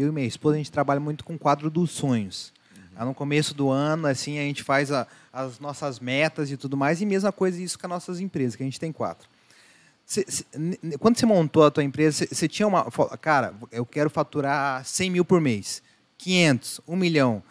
eu e minha esposa, a gente trabalha muito com o quadro dos sonhos. Uhum. Ah, no começo do ano, assim, a gente faz a, as nossas metas e tudo mais, e mesma coisa isso com as nossas empresas, que a gente tem quatro. Cê, cê, quando você montou a tua empresa, você tinha uma... Cara, eu quero faturar 100 mil por mês, 500, 1 milhão.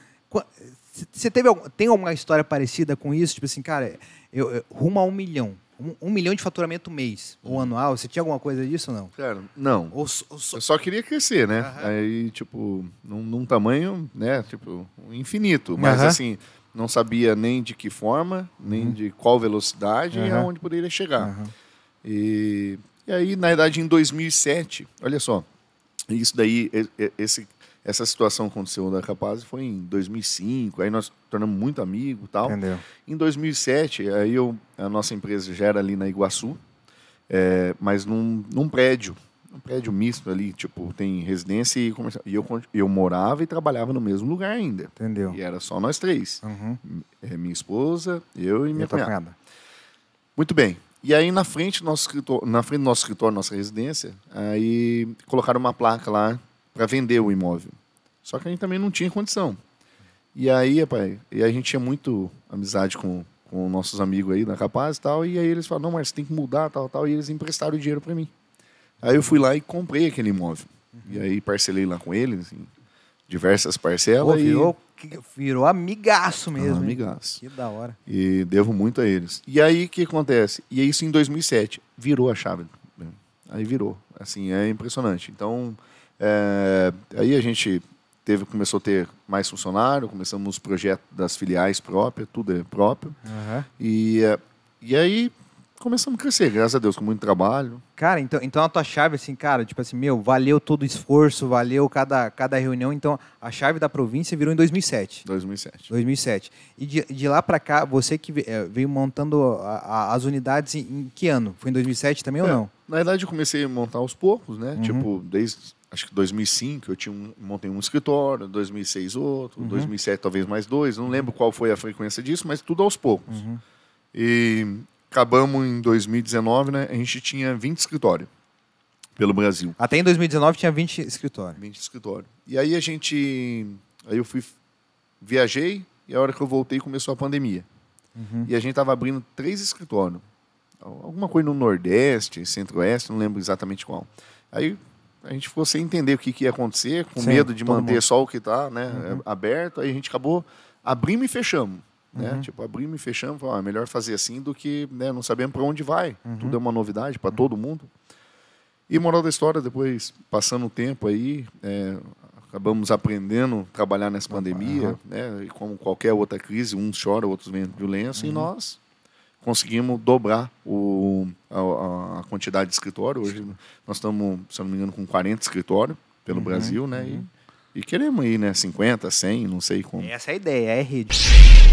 Você teve tem alguma história parecida com isso? Tipo assim, cara, eu, eu rumo a um milhão. Um, um, milhão de faturamento mês ou uhum. anual, você tinha alguma coisa disso ou não? Cara, não. Ou, ou so... Eu só queria crescer, né? Aí, tipo, num, num, tamanho, né? Tipo, infinito. Mas, assim, não sabia nem de que forma, nem uhum. de qual velocidade uhum. e aonde poderia chegar. Uhum. E, e aí, na idade, em 2007, olha só, isso daí, esse essa situação aconteceu da Capaz foi em 2005, aí nós tornamos muito amigo tal. Entendeu. Em 2007, aí eu, a nossa empresa já era ali na Iguaçu, é, mas num, num prédio, um prédio misto ali, tipo, tem residência e comercial. E eu, eu morava e trabalhava no mesmo lugar ainda. Entendeu. E era só nós três. Uhum. É, minha esposa, eu e minha cunhada. Muito bem. E aí na frente do nosso escritório, na frente do nosso escritório, nossa residência, aí colocaram uma placa lá para vender o imóvel. Só que a gente também não tinha condição. E aí, pai, e a gente tinha muito amizade com, com nossos amigos aí da Capaz e tal, e aí eles falaram, não, mas tem que mudar, tal, tal, e eles emprestaram o dinheiro para mim. Aí eu fui lá e comprei aquele imóvel. Uhum. E aí parcelei lá com eles, em assim, diversas parcelas. Pô, virou, e... virou amigaço mesmo. Ah, amigaço. Que da hora. E devo muito a eles. E aí, o que acontece? E isso em 2007, virou a chave. Né? Aí virou. Assim, é impressionante. Então, é, aí a gente teve, começou a ter mais funcionário, começamos o projeto das filiais próprias, tudo é próprio. Uhum. E, é, e aí começamos a crescer, graças a Deus, com muito trabalho. Cara, então, então a tua chave, assim, cara, tipo assim, meu, valeu todo o esforço, valeu cada, cada reunião. Então, a chave da província virou em 2007. 2007. 2007. E de, de lá para cá, você que é, veio montando a, a, as unidades em, em, que ano? Foi em 2007 também é, ou não? Na verdade, eu comecei a montar aos poucos, né? Uhum. Tipo, desde acho que 2005 eu tinha um, montei um escritório, 2006 outro, uhum. 2007 talvez mais dois, não lembro qual foi a frequência disso, mas tudo aos poucos. Uhum. E acabamos em 2019, né? A gente tinha 20 escritórios pelo Brasil. Até em 2019 tinha 20 escritórios. 20 escritórios. E aí a gente aí eu fui viajei e a hora que eu voltei começou a pandemia. Uhum. E a gente estava abrindo três escritórios. Alguma coisa no Nordeste, Centro-Oeste, não lembro exatamente qual. Aí a gente ficou sem entender o que, que ia acontecer, com Sim, medo de manter mundo. só o que está né, uhum. aberto. Aí a gente acabou abrimos e fechamos. Né? Uhum. Tipo, abrimos e fechamos. Falamos, ah, melhor fazer assim do que né, não sabemos para onde vai. Uhum. Tudo é uma novidade para uhum. todo mundo. E moral da história, depois, passando o tempo aí, é, acabamos aprendendo a trabalhar nessa pandemia. Né? E como qualquer outra crise, uns choram, outros vêm violência. E uhum. nós conseguimos dobrar o, a, quantidade de escritório. Hoje nós estamos, se não me engano, com 40 escritórios pelo uhum, Brasil, né? Uhum. E, e, queremos ir, né? 50, 100, não sei como. Essa é a ideia, é rede.